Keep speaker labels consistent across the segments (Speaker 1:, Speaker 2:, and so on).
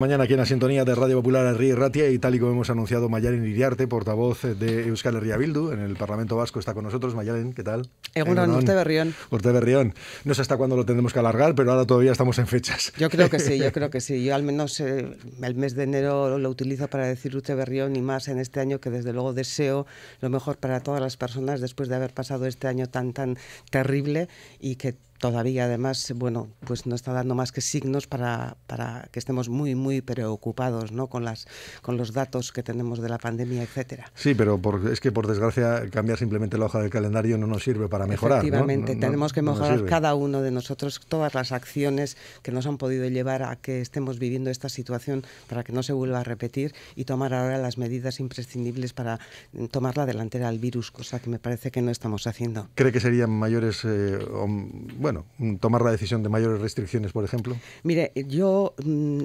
Speaker 1: Mañana aquí en la sintonía de Radio Popular Ratia y tal y como hemos anunciado, Mayalen Iriarte, portavoz de Euskal Herria Bildu, en el Parlamento Vasco está con nosotros. Mayalen, ¿qué tal? Egunon, Berrión. Berrión. No sé hasta cuándo lo tendremos que alargar, pero ahora todavía estamos en fechas. Yo creo que sí, yo
Speaker 2: creo que sí. Yo al menos eh, el mes de enero lo utilizo para decir Urte Berrión y más en este año que desde luego deseo lo mejor para todas las personas después de haber pasado este año tan, tan terrible y que todavía además, bueno, pues no está dando más que signos para, para que estemos muy, muy preocupados, ¿no? Con las con los datos que tenemos de la pandemia, etcétera.
Speaker 1: Sí, pero es que por desgracia cambiar simplemente la hoja del calendario no nos sirve para mejorar. Efectivamente, tenemos que mejorar
Speaker 2: cada uno de nosotros todas las acciones que nos han podido llevar a que estemos viviendo esta situación para que no se vuelva a repetir y tomar ahora las medidas imprescindibles para mm, tomar la delantera al virus, cosa que me parece que no estamos haciendo.
Speaker 1: ¿Cree que serían mayores eh, bueno, mm, tomar la decisión de mayores restricciones, por ejemplo?
Speaker 2: Mire, yo mm,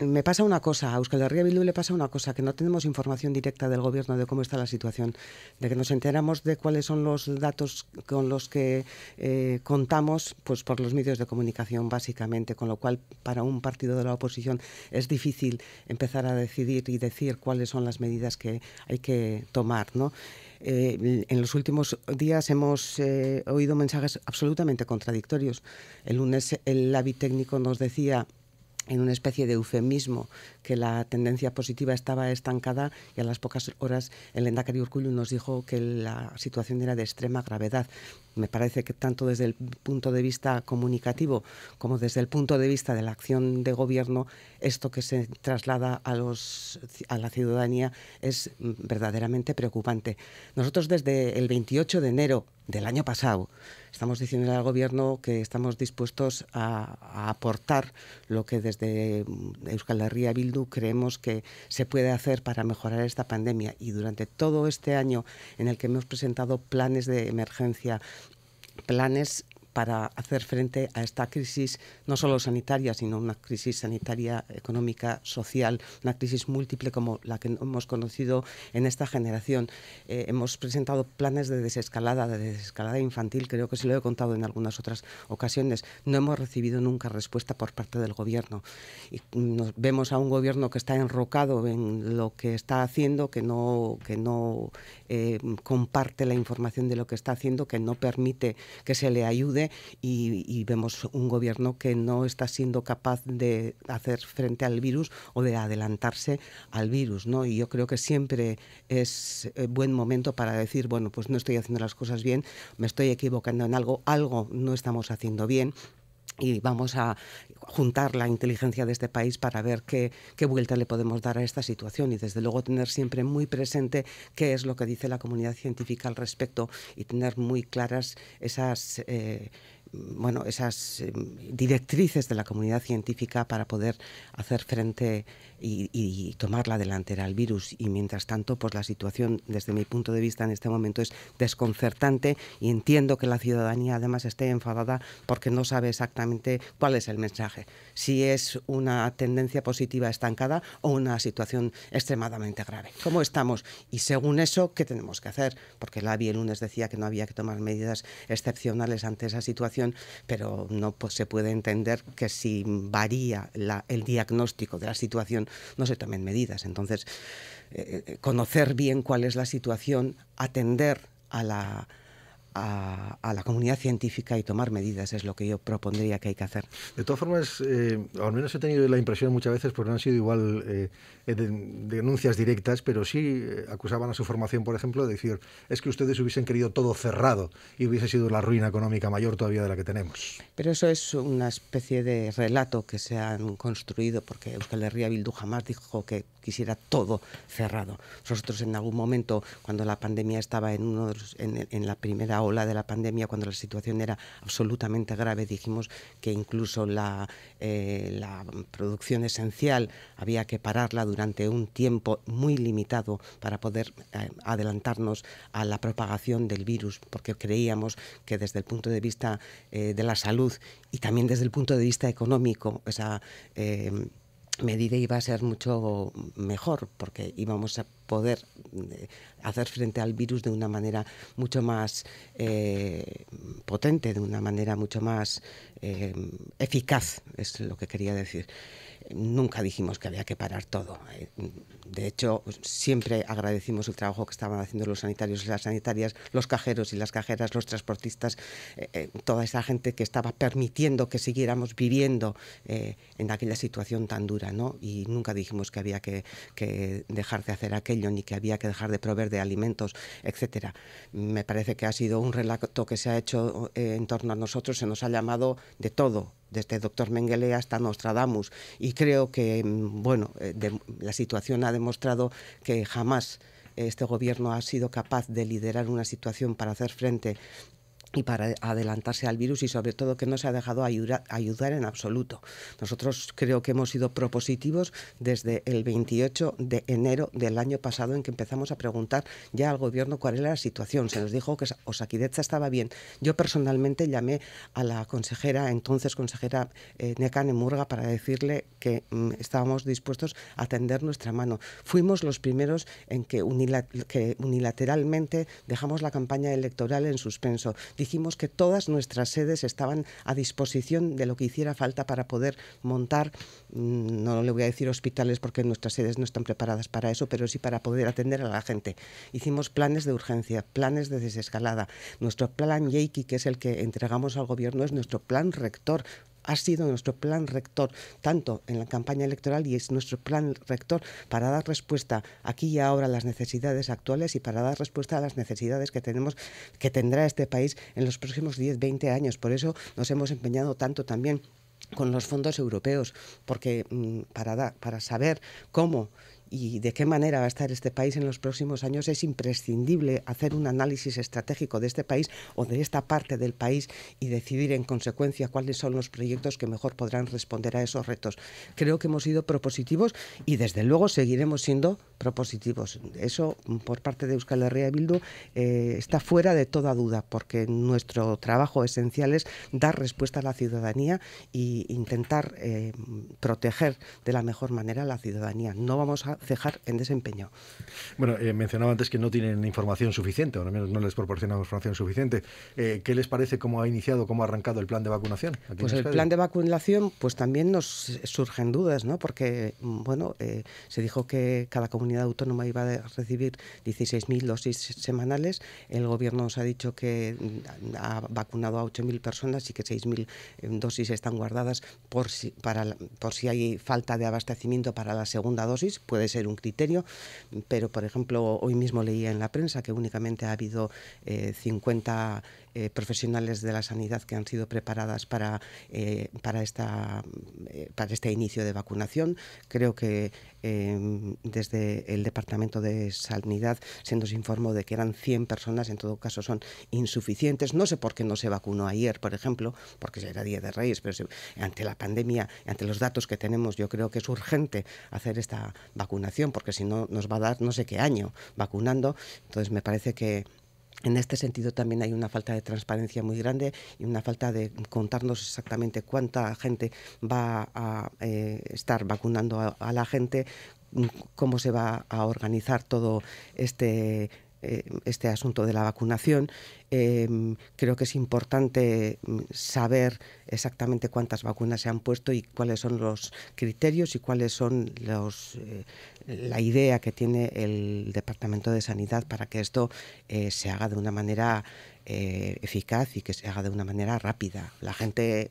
Speaker 2: me pasa una cosa, a Euskal Herria le pasa una cosa, que no tenemos información directa del gobierno de cómo está la situación, de que nos enteramos de cuáles son los datos con los que eh, contamos, pues por los medios de comunicación básicamente, con lo cual para un partido de la oposición es difícil empezar a decidir y decir cuáles son las medidas que hay que tomar, ¿no? Eh, en los últimos días hemos eh, oído mensajes absolutamente contradictorios. El lunes el labi técnico nos decía en una especie de eufemismo que la tendencia positiva estaba estancada y a las pocas horas el endacario Urcullu nos dijo que la situación era de extrema gravedad me parece que tanto desde el punto de vista comunicativo como desde el punto de vista de la acción de gobierno, esto que se traslada a, los, a la ciudadanía es mm, verdaderamente preocupante. Nosotros desde el 28 de enero del año pasado estamos diciendo al gobierno que estamos dispuestos a, aportar lo que desde mm, Euskal Herria Bildu creemos que se puede hacer para mejorar esta pandemia y durante todo este año en el que hemos presentado planes de emergencia, planes para hacer frente a esta crisis, no solo sanitaria, sino una crisis sanitaria, económica, social, una crisis múltiple como la que hemos conocido en esta generación. Eh, hemos presentado planes de desescalada, de desescalada infantil, creo que se lo he contado en algunas otras ocasiones. No hemos recibido nunca respuesta por parte del Gobierno. nos vemos a un Gobierno que está enrocado en lo que está haciendo, que no, que no eh, comparte la información de lo que está haciendo, que no permite que se le ayude y, y vemos un gobierno que no está siendo capaz de hacer frente al virus o de adelantarse al virus, ¿no? Y yo creo que siempre es eh, buen momento para decir, bueno, pues no estoy haciendo las cosas bien, me estoy equivocando en algo, algo no estamos haciendo bien y vamos a juntar la inteligencia de este país para ver qué, qué, vuelta le podemos dar a esta situación y desde luego tener siempre muy presente qué es lo que dice la comunidad científica al respecto y tener muy claras esas... Eh, bueno, esas eh, directrices de la comunidad científica para poder hacer frente y, tomar la delantera al virus. Y mientras tanto, pues la situación desde mi punto de vista en este momento es desconcertante y entiendo que la ciudadanía además esté enfadada porque no sabe exactamente cuál es el mensaje. Si es una tendencia positiva estancada o una situación extremadamente grave. ¿Cómo estamos? Y según eso, ¿qué tenemos que hacer? Porque la el lunes decía que no había que tomar medidas excepcionales ante esa situación pero no pues, se puede entender que si varía el diagnóstico de la situación, no se tomen medidas. Entonces, eh, eh, conocer bien cuál es la situación, atender a la, a, la comunidad científica y tomar medidas es lo que yo propondría que hay que hacer. De todas formas, eh, al menos he tenido la impresión muchas veces, porque no han sido
Speaker 1: igual eh, denuncias directas, pero sí eh, acusaban a su formación, por ejemplo, de decir, es que ustedes hubiesen querido todo cerrado y hubiese sido la ruina económica mayor todavía de la que tenemos.
Speaker 2: Pero eso es una especie de relato que se han construido, porque Euskal Herria Bildu jamás dijo que quisiera todo cerrado. Nosotros en algún momento, cuando la pandemia estaba en, uno en la primera o la de la pandemia, cuando la situación era absolutamente grave, dijimos que incluso la, eh, producción esencial había que pararla durante un tiempo muy limitado para poder eh, adelantarnos a la propagación del virus, porque creíamos que desde el punto de vista eh, de la salud y también desde el punto de vista económico, esa medida iba a ser mucho mejor porque íbamos a poder eh, hacer frente al virus de una manera mucho más eh, potente, de una manera mucho más eh, eficaz, es lo que quería decir nunca dijimos que había que parar todo. Eh. De hecho, siempre agradecimos el trabajo que estaban haciendo los sanitarios y las sanitarias, los cajeros y las cajeras, los transportistas, eh, eh, toda esa gente que estaba permitiendo que siguiéramos viviendo en aquella situación tan dura, Y nunca dijimos que había que, que, dejar de hacer aquello, ni que había que dejar de proveer de alimentos, etcétera. Me parece que ha sido un relato que se ha hecho en torno a nosotros, se nos ha llamado de todo, desde Doctor Mengele hasta Nostradamus. Y creo que, mm, bueno, eh, la situación ha demostrado que jamás este gobierno ha sido capaz de liderar una situación para hacer frente y para adelantarse al virus y sobre todo que no se ha dejado ayudar en absoluto. Nosotros creo que hemos sido propositivos desde el 28 de enero del año pasado en que empezamos a preguntar ya al gobierno cuál era la situación. Se nos dijo que Osaquidecha estaba bien. Yo personalmente llamé a la consejera, entonces consejera eh, Murga, para decirle que mm, estábamos dispuestos a tender nuestra mano. Fuimos los primeros en que unilateralmente dejamos la campaña electoral en suspenso dijimos que todas nuestras sedes estaban a disposición de lo que hiciera falta para poder montar, mm, no le voy a decir hospitales porque nuestras sedes no están preparadas para eso, pero sí para poder atender a la gente. Hicimos planes de urgencia, planes de desescalada. Nuestro plan Yeiki, que es el que entregamos al gobierno, es nuestro plan rector ha sido nuestro plan rector, tanto en la campaña electoral y es nuestro plan rector para dar respuesta aquí y ahora a las necesidades actuales y para dar respuesta a las necesidades que tenemos, que tendrá este país en los próximos 10, 20 años. Por eso nos hemos empeñado tanto también con los fondos europeos, porque mm, para, dar, para saber cómo y de qué manera va a estar este país en los próximos años, es imprescindible hacer un análisis estratégico de este país o de esta parte del país y decidir en consecuencia cuáles son los proyectos que mejor podrán responder a esos retos. Creo que hemos sido propositivos y desde luego seguiremos siendo propositivos. Eso por parte de Euskal Herria y Bildu eh, está fuera de toda duda porque nuestro trabajo esencial es dar respuesta a la ciudadanía e intentar eh, proteger de la mejor manera a la ciudadanía. No vamos a cejar en desempeño.
Speaker 1: Bueno, eh, mencionaba antes que no tienen información suficiente, o al menos no les proporcionamos información suficiente. Eh, ¿Qué les parece cómo ha iniciado, cómo ha arrancado el plan de vacunación? pues el plan de
Speaker 2: vacunación, pues también nos surgen dudas, ¿no? Porque, bueno, eh, se dijo que cada comunidad autónoma iba a recibir 16.000 dosis semanales. El gobierno nos ha dicho que mm, ha vacunado a 8.000 personas y que 6.000 em, dosis están guardadas por si, para, por si hay falta de abastecimiento para la segunda dosis. Puede ser un criterio, pero por ejemplo hoy mismo leía en la prensa que únicamente ha habido 50 eh, eh, profesionales de la sanidad que han sido preparadas para, eh, para, esta, eh, para este inicio de vacunación. Creo que em, desde el Departamento de Sanidad se nos informó de que eran 100 personas, en todo caso son insuficientes. No sé por qué no se vacunó ayer, por ejemplo, porque era Día de Reyes, pero ante la pandemia, ante los datos que tenemos, yo creo que es urgente hacer esta vacunación, porque si no nos va a dar no sé qué año vacunando. Entonces me parece que en este sentido también hay una falta de transparencia muy grande y una falta de contarnos exactamente cuánta gente va a eh, estar vacunando a, a la gente, cómo se va a organizar todo este eh, este asunto de la vacunación. Em, creo que es importante mm, saber exactamente cuántas vacunas se han puesto y cuáles son los criterios y cuáles son los eh, la idea que tiene el Departamento de Sanidad para que esto eh, se haga de una manera eficaz y que se haga de una manera rápida. La gente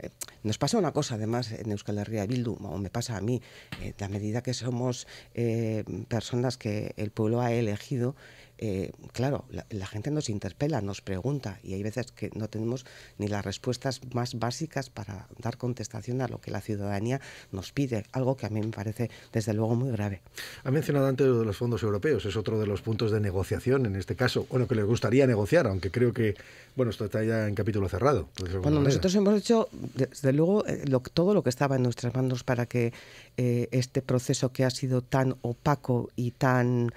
Speaker 2: eh, nos pasa una cosa, además, en Euskal Herria Bildu, o me pasa a mí, eh, la medida que somos eh, personas que el pueblo ha elegido, eh, claro, la, gente nos interpela, nos pregunta y hay veces que no tenemos ni las respuestas más básicas para dar contestación a lo que la ciudadanía nos pide, algo que a mí me parece desde luego muy grave.
Speaker 1: Ha mencionado antes lo de los fondos europeos, es otro de los puntos de negociación en este
Speaker 2: caso, bueno, que les gustaría negociar, aunque creo que, bueno, esto está ya en capítulo cerrado. Bueno, nosotros hemos hecho, desde luego, eh, todo lo que estaba en nuestras manos para que eh, este proceso que ha sido tan opaco y tan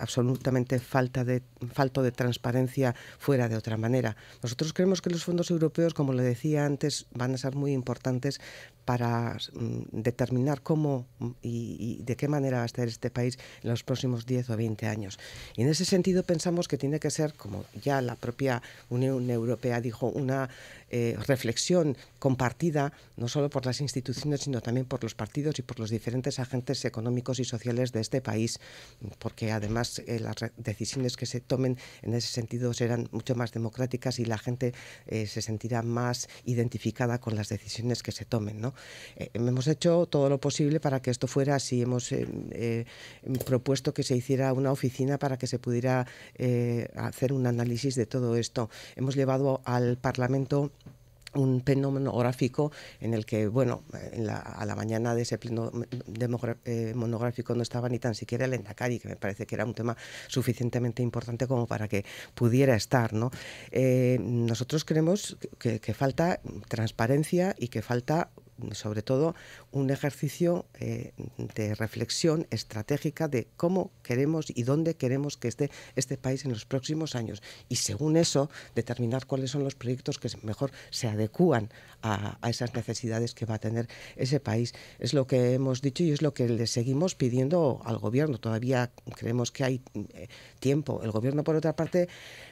Speaker 2: absolutamente falta de, falto de transparencia fuera de otra manera. Nosotros creemos que los fondos europeos, como le decía antes, van a ser muy importantes para mm, determinar cómo mm, y, de qué manera va a estar este país en los próximos 10 o 20 años. Y en ese sentido pensamos que tiene que ser, como ya la propia Unión Europea dijo, una eh, reflexión compartida no solo por las instituciones, sino también por los partidos y por los diferentes agentes económicos y sociales de este país, porque además eh, decisiones que se tomen en ese sentido serán mucho más democráticas y la gente eh, se sentirá más identificada con las decisiones que se tomen. Eh, hemos hecho todo lo posible para que esto fuera así. Hemos eh, propuesto que se hiciera una oficina para que se pudiera hacer un análisis de todo esto. Hemos llevado al Parlamento un pleno monográfico en el que, bueno, a la mañana de ese pleno eh, monográfico no estaba ni tan siquiera el Endacari, que me parece que era un tema suficientemente importante como para que pudiera estar, ¿no? Eh, nosotros creemos que falta transparencia y que falta sobre todo un ejercicio eh, de reflexión estratégica de cómo queremos y dónde queremos que esté este país en los próximos años. Y según eso, determinar cuáles son los proyectos que mejor se adecúan a, esas necesidades que va a tener ese país. Es lo que hemos dicho y es lo que le seguimos pidiendo al gobierno. Todavía creemos que hay eh, tiempo. El gobierno, por otra parte,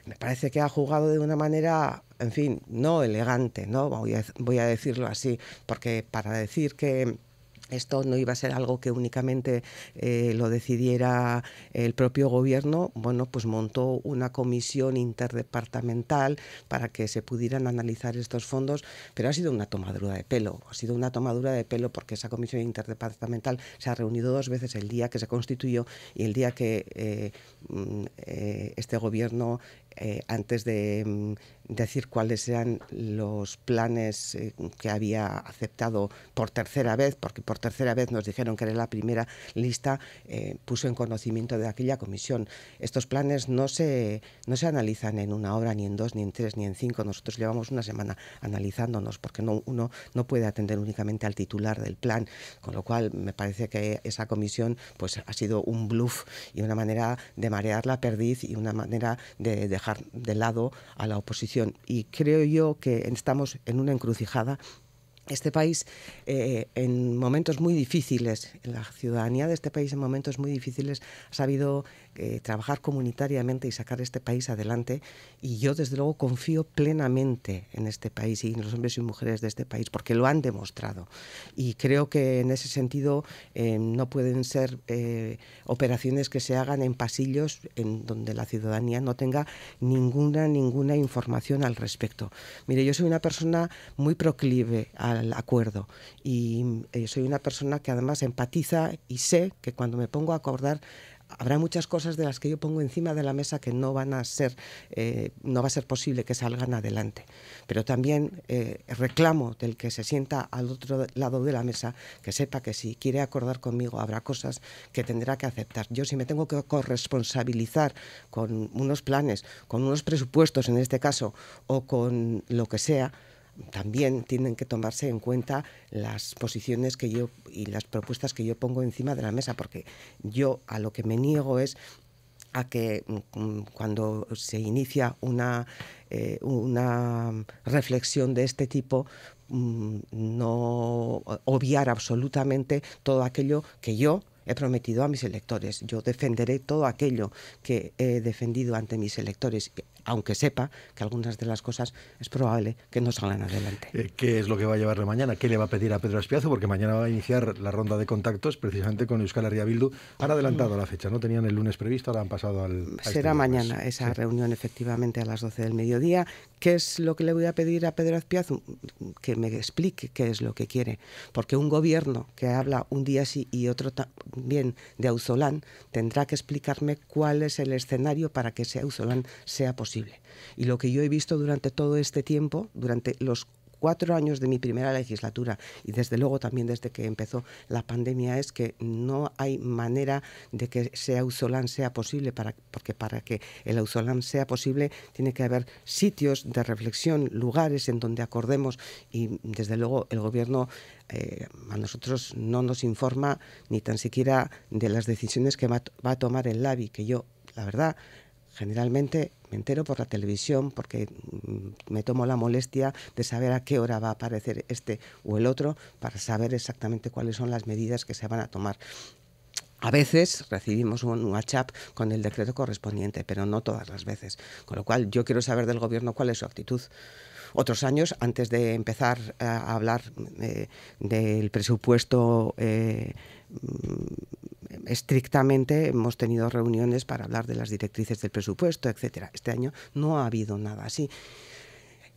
Speaker 2: me parece que ha jugado de una manera en fin, no elegante, ¿no? Voy a, decirlo así, porque para decir que esto no iba a ser algo que únicamente eh, lo decidiera el propio gobierno, bueno, pues montó una comisión interdepartamental para que se pudieran analizar estos fondos, pero ha sido una tomadura de pelo, ha sido una tomadura de pelo porque esa comisión interdepartamental se ha reunido dos veces el día que se constituyó y el día que eh, mm, eh, este gobierno eh, antes de mm, decir cuáles eran los planes eh, que había aceptado por tercera vez, porque por tercera vez nos dijeron que era la primera lista, eh, puso en conocimiento de aquella comisión. Estos planes no se, no se analizan en una hora, ni en dos, ni en tres, ni en cinco. Nosotros llevamos una semana analizándonos, porque no, uno no puede atender únicamente al titular del plan, con lo cual me parece que esa comisión pues, ha sido un bluff y una manera de marear la perdiz y una manera de dejar de lado a la oposición. Y creo yo que estamos en una encrucijada este país eh, en momentos muy difíciles, la ciudadanía de este país en momentos muy difíciles ha sabido eh, trabajar comunitariamente y sacar este país adelante. Y yo, desde luego, confío plenamente en este país y en los hombres y mujeres de este país, porque lo han demostrado. Y creo que en ese sentido eh, no pueden ser eh, operaciones que se hagan en pasillos en donde la ciudadanía no tenga ninguna, ninguna información al respecto. Mire, yo soy una persona muy proclive al acuerdo y soy una persona que además empatiza y sé que cuando me pongo a acordar habrá muchas cosas de las que yo pongo encima de la mesa que no van a ser, eh, no va a ser posible que salgan adelante. Pero también eh, reclamo del que se sienta al otro lado de la mesa que sepa que si quiere acordar conmigo habrá cosas que tendrá que aceptar. Yo si me tengo que corresponsabilizar con unos planes, con unos presupuestos en este caso o con lo que sea, también tienen que tomarse en cuenta las posiciones que yo y las propuestas que yo pongo encima de la mesa, porque yo a lo que me niego es a que mm, mm, cuando se inicia una, eh, una reflexión de este tipo mm, no obviar absolutamente todo aquello que yo he prometido a mis electores. Yo defenderé todo aquello que he defendido ante mis electores, aunque sepa que algunas de las cosas es probable que no salgan
Speaker 1: adelante. Eh, ¿Qué es lo que va a llevarle mañana? ¿Qué le va a pedir a Pedro Azpiazo? Porque mañana va a iniciar la ronda de contactos precisamente con Euskal Herria Bildu. Han adelantado la fecha, no tenían el lunes previsto, ahora han pasado al... Este Será
Speaker 2: mañana esa reunión efectivamente a las 12 del mediodía. ¿Qué es lo que le voy a pedir a Pedro Azpiazu? Que me explique qué es lo que quiere. Porque un gobierno que habla un día sí y otro bien de Auzolán, tendrá que explicarme cuál es el escenario para que ese Auzolán sea posible. Y lo que yo he visto durante todo este tiempo, durante los cuatro años de mi primera legislatura y desde luego también desde que empezó la pandemia es que no hay manera de que sea Ausolán sea posible, para, porque para que el Ausolán sea posible tiene que haber sitios de reflexión, lugares en donde acordemos y desde luego el gobierno eh, a nosotros no nos informa ni tan siquiera de las decisiones que va a tomar el LABI, que yo, la verdad, Generalmente me entero por la televisión porque mm, me tomo la molestia de saber a qué hora va a aparecer este o el otro para saber exactamente cuáles son las medidas que se van a tomar. A veces recibimos un WhatsApp con el decreto correspondiente, pero no todas las veces. Con lo cual, yo quiero saber del Gobierno cuál es su actitud. Otros años, antes de empezar a hablar eh, del presupuesto eh, mm, estrictamente hemos tenido reuniones para hablar de las directrices del presupuesto, etcétera. Este año no ha habido nada así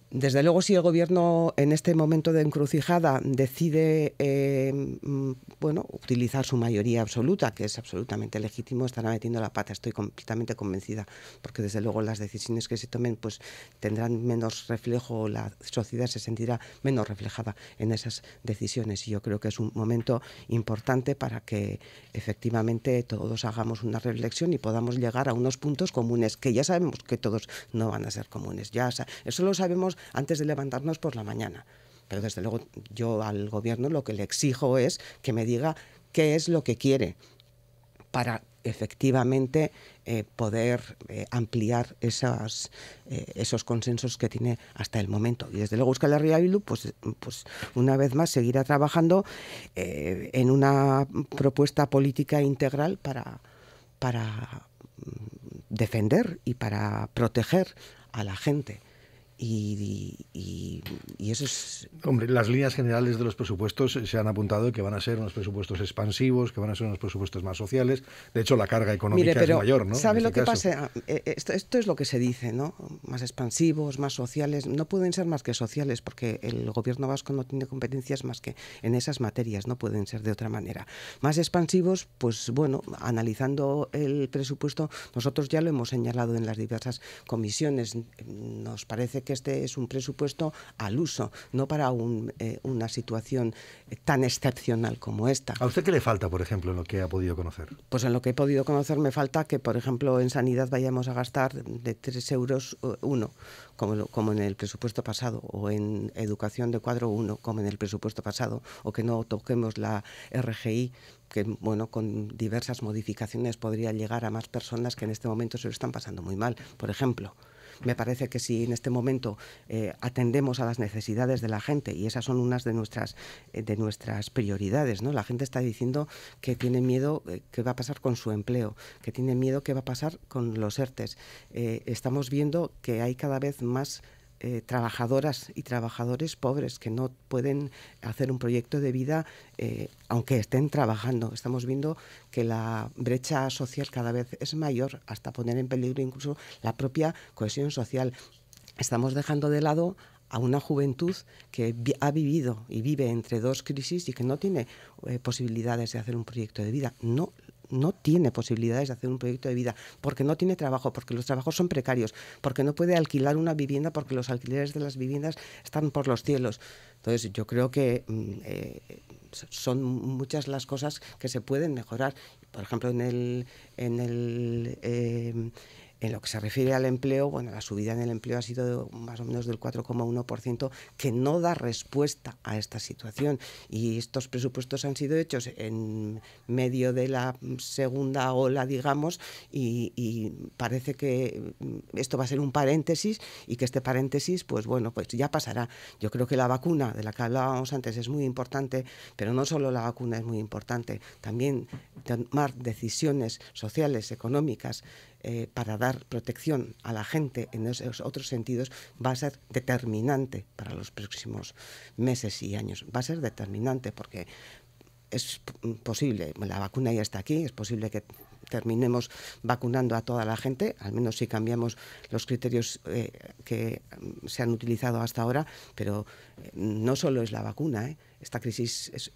Speaker 2: desde luego, si el gobierno en este momento de encrucijada decide, eh, mm, bueno, utilizar su mayoría absoluta, que es absolutamente legítimo, estará metiendo la pata. Estoy completamente convencida, porque desde luego las decisiones que se tomen, pues tendrán menos reflejo, la sociedad se sentirá menos reflejada en esas decisiones. Y yo creo que es un momento importante para que efectivamente todos hagamos una reflexión y podamos llegar a unos puntos comunes que ya sabemos que todos no van a ser comunes. Ya, eso lo sabemos antes de levantarnos por la mañana. Pero desde luego yo al gobierno lo que le exijo es que me diga qué es lo que quiere para efectivamente eh, poder eh, ampliar eh, esos consensos que tiene hasta el momento. Y desde luego Euskal Herria pues, pues, una vez más seguirá trabajando en una propuesta política integral para mm, defender y para proteger a la gente. Y, eso
Speaker 1: es... Hombre, las líneas generales de los presupuestos eh, se han apuntado que van a ser unos presupuestos expansivos, que van a ser unos presupuestos más sociales. De hecho, la carga económica es mayor, ¿no? ¿Sabe lo este que pasa?
Speaker 2: Eh, eh, esto, esto, es lo que se dice, ¿no? Más expansivos, más sociales. No pueden ser más que sociales porque el gobierno vasco no tiene competencias más que en esas materias, no pueden ser de otra manera. Más expansivos, pues bueno, analizando el presupuesto, nosotros ya lo hemos señalado en las diversas comisiones. Nos parece que este es un presupuesto al uso, no para eh, una situación eh, tan excepcional como esta. ¿A usted qué le falta, por
Speaker 1: ejemplo, en lo que ha podido conocer?
Speaker 2: Pues en lo que he podido conocer me falta que, por ejemplo, en sanidad vayamos a gastar de 3 euros eh, uno, como, en el presupuesto pasado, o en educación de cuadro 1, como en el presupuesto pasado, o que no toquemos la RGI que bueno, con diversas modificaciones podría llegar a más personas que en este momento se lo están pasando muy mal, por ejemplo. Me parece que si en este momento eh, atendemos a las necesidades de la gente, y esas son unas de nuestras, eh, de nuestras prioridades, ¿no? la gente está diciendo que tiene miedo eh, qué va a pasar con su empleo, que tiene miedo qué va a pasar con los ERTES. estamos viendo que hay cada vez más eh, trabajadoras y trabajadores pobres que no pueden hacer un proyecto de vida eh, aunque estén trabajando. Estamos viendo que la brecha social cada vez es mayor hasta poner en peligro incluso la propia cohesión social. Estamos dejando de lado a una juventud que ha vivido y vive entre dos crisis y que no tiene eh, posibilidades de hacer un proyecto de vida. No no tiene posibilidades de hacer un proyecto de vida, porque no tiene trabajo, porque los trabajos son precarios, porque no puede alquilar una vivienda, porque los alquileres de las viviendas están por los cielos. Entonces, yo creo que mm, eh, son muchas las cosas que se pueden mejorar. Por ejemplo, en el, en el eh, en lo que se refiere al empleo, bueno, la subida en el empleo ha sido de más o menos del 4,1%, que no da respuesta a esta situación. Y estos presupuestos han sido hechos en medio de la segunda ola, digamos, y, parece que mm, esto va a ser un paréntesis y que este paréntesis, pues bueno, pues ya pasará. Yo creo que la vacuna de la que hablábamos antes es muy importante, pero no solo la vacuna es muy importante, también tomar decisiones sociales, económicas, eh, para dar protección a la gente en esos otros sentidos va a ser determinante para los próximos meses y años. Va a ser determinante porque es posible, la vacuna ya está aquí, es posible que terminemos vacunando a toda la gente, al menos si cambiamos los criterios eh, que se han utilizado hasta ahora, pero eh, no solo es la vacuna, esta crisis es,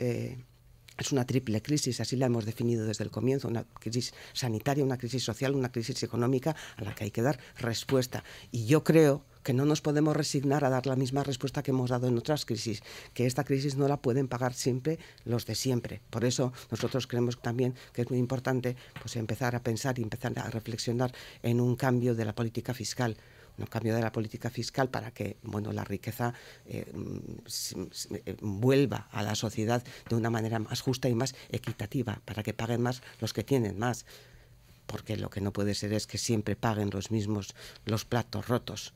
Speaker 2: es una triple crisis, así la hemos definido desde el comienzo, una crisis sanitaria, una crisis social, una crisis económica a la que hay que dar respuesta. Y yo creo que no nos podemos resignar a dar la misma respuesta que hemos dado en otras crisis, que esta crisis no la pueden pagar siempre los de siempre. Por eso nosotros creemos también que es muy importante pues, empezar a pensar y empezar a reflexionar en un cambio de la política fiscal un cambio de la política fiscal para que bueno, la riqueza eh, mm, vuelva a la sociedad de una manera más justa y más equitativa, para que paguen más los que tienen más. Porque lo que no puede ser es que siempre paguen los mismos los platos rotos.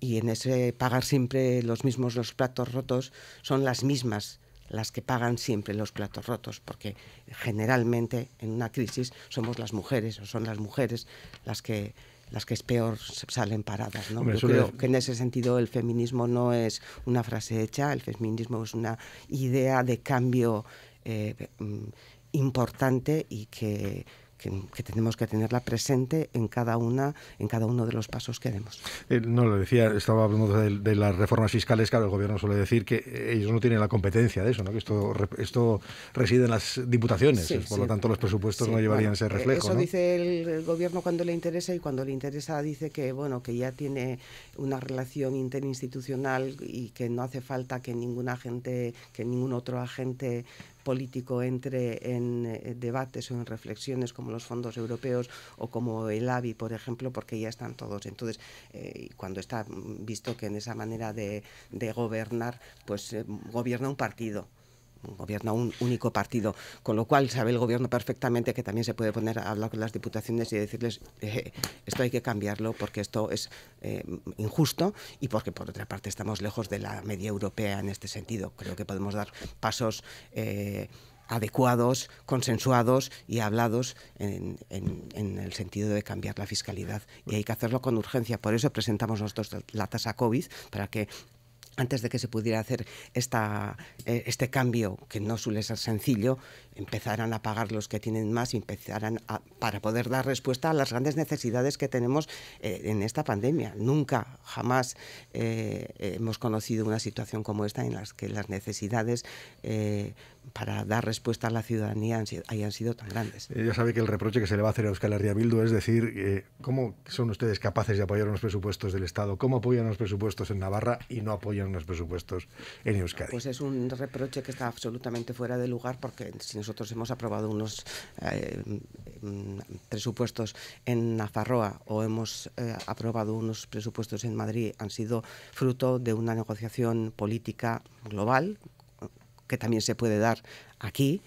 Speaker 2: Y en ese pagar siempre los mismos los platos rotos son las mismas las que pagan siempre los platos rotos, porque generalmente en una crisis somos las mujeres o son las mujeres las que las que es peor salen paradas. ¿no? Yo creo que en ese sentido el feminismo no es una frase hecha, el feminismo es una idea de cambio eh, mm, importante y que que, tenemos que tenerla presente en cada una, en cada uno de los pasos que demos.
Speaker 1: Eh, no, lo decía, estaba hablando de, las reformas fiscales, claro, el gobierno suele decir que eh, ellos no tienen la competencia de eso, ¿no? que esto, esto reside en las diputaciones, por lo tanto los presupuestos no llevarían ese eh, reflejo. Eso
Speaker 2: dice el, gobierno cuando le interesa y cuando le interesa dice que bueno, que ya tiene una relación interinstitucional y que no hace falta que ninguna que ningún otro agente político entre en eh, debates o en reflexiones como los fondos europeos o como el AVI, por ejemplo, porque ya están todos. Entonces, eh, cuando está visto que en esa manera de, gobernar, pues eh, gobierna un partido a un único partido, con lo cual sabe el gobierno perfectamente que también se puede poner a hablar con las diputaciones y decirles eh, esto hay que cambiarlo porque esto es eh, injusto y porque por otra parte estamos lejos de la media europea en este sentido. Creo que podemos dar pasos eh, adecuados, consensuados y hablados en, en, el sentido de cambiar la fiscalidad. Y hay que hacerlo con urgencia. Por eso presentamos nosotros la tasa COVID, para que antes de que se pudiera hacer esta, eh, este cambio, que no suele ser sencillo, empezaran a pagar los que tienen más y para poder dar respuesta a las grandes necesidades que tenemos eh, en esta pandemia. Nunca, jamás eh, hemos conocido una situación como esta en la que las necesidades para dar respuesta a la ciudadanía hayan sido tan grandes.
Speaker 1: yo eh, ya sabe que el reproche que se le va a hacer a Euskal Herria Bildu es decir, eh, ¿cómo son ustedes capaces de apoyar los presupuestos del Estado? ¿Cómo apoyan los presupuestos en Navarra y no apoyan los presupuestos
Speaker 2: en Euskadi? Pues es un reproche que está absolutamente fuera de lugar porque si nosotros hemos aprobado unos eh, presupuestos en Nafarroa o hemos aprobado unos presupuestos en Madrid, han sido fruto de una negociación política global que también se puede dar aquí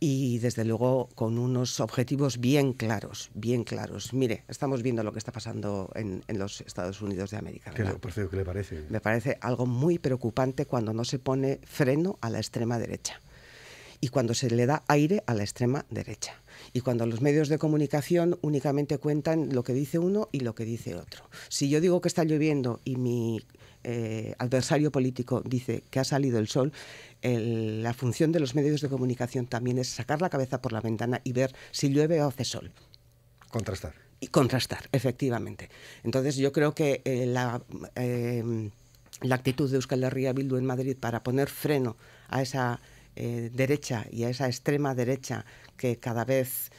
Speaker 2: y desde luego con unos objetivos bien claros, bien claros. Mire, estamos viendo lo que está pasando en, los Estados Unidos de América. ¿Qué le parece? Me parece algo muy preocupante cuando no se pone freno a la extrema derecha y cuando se le da aire a la extrema derecha y cuando los medios de comunicación únicamente cuentan lo que dice uno y lo que dice otro. Si yo digo que está lloviendo y mi eh, adversario político dice que ha salido el sol, la función de los medios de comunicación también es sacar la cabeza por la ventana y ver si llueve o hace sol. Contrastar. Y contrastar, efectivamente. Entonces yo creo que eh, la, em, la, actitud de Euskal Herria Bildu en Madrid para poner freno a esa eh, derecha y a esa extrema derecha que cada vez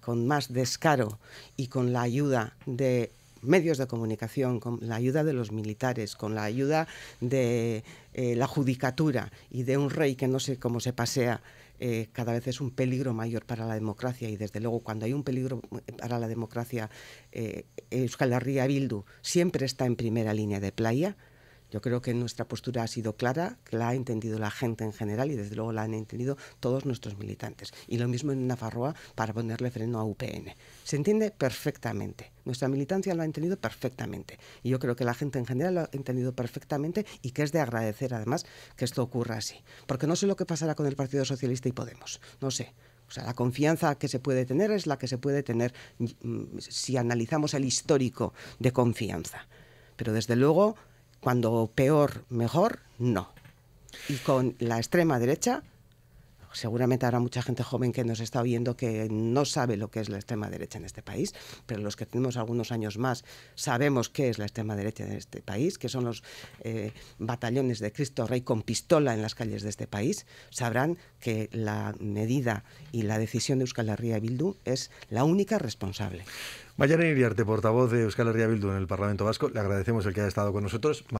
Speaker 2: con más descaro y con la ayuda de medios de comunicación, con la ayuda de los militares, con la ayuda de eh, la judicatura y de un rey que no sé cómo se pasea, eh, cada vez es un peligro mayor para la democracia y desde luego cuando hay un peligro eh, para la democracia, eh, Euskal Herria Bildu siempre está en primera línea de playa yo creo que nuestra postura ha sido clara, que la ha entendido la gente en general y desde luego la han entendido todos nuestros militantes. Y lo mismo en Navarroa para ponerle freno a UPN. Se entiende perfectamente. Nuestra militancia lo ha entendido perfectamente. Y yo creo que la gente en general lo ha entendido perfectamente y que es de agradecer además que esto ocurra así. Porque no sé lo que pasará con el Partido Socialista y Podemos. No sé. O sea, la confianza que se puede tener es la que se puede tener mm, si analizamos el histórico de confianza. Pero desde luego cuando peor, mejor, no. Y con la extrema derecha, seguramente habrá mucha gente joven que nos está oyendo que no sabe lo que es la extrema derecha en este país, pero los que tenemos algunos años más sabemos qué es la extrema derecha en este país, que son los eh, batallones de Cristo Rey con pistola en las calles de este país, sabrán que la medida y la decisión de Euskal Herria Bildu es la única responsable. Iriarte, portavoz de
Speaker 1: Euskal Herria Bildu en el Parlamento Vasco, le agradecemos el que haya estado con nosotros.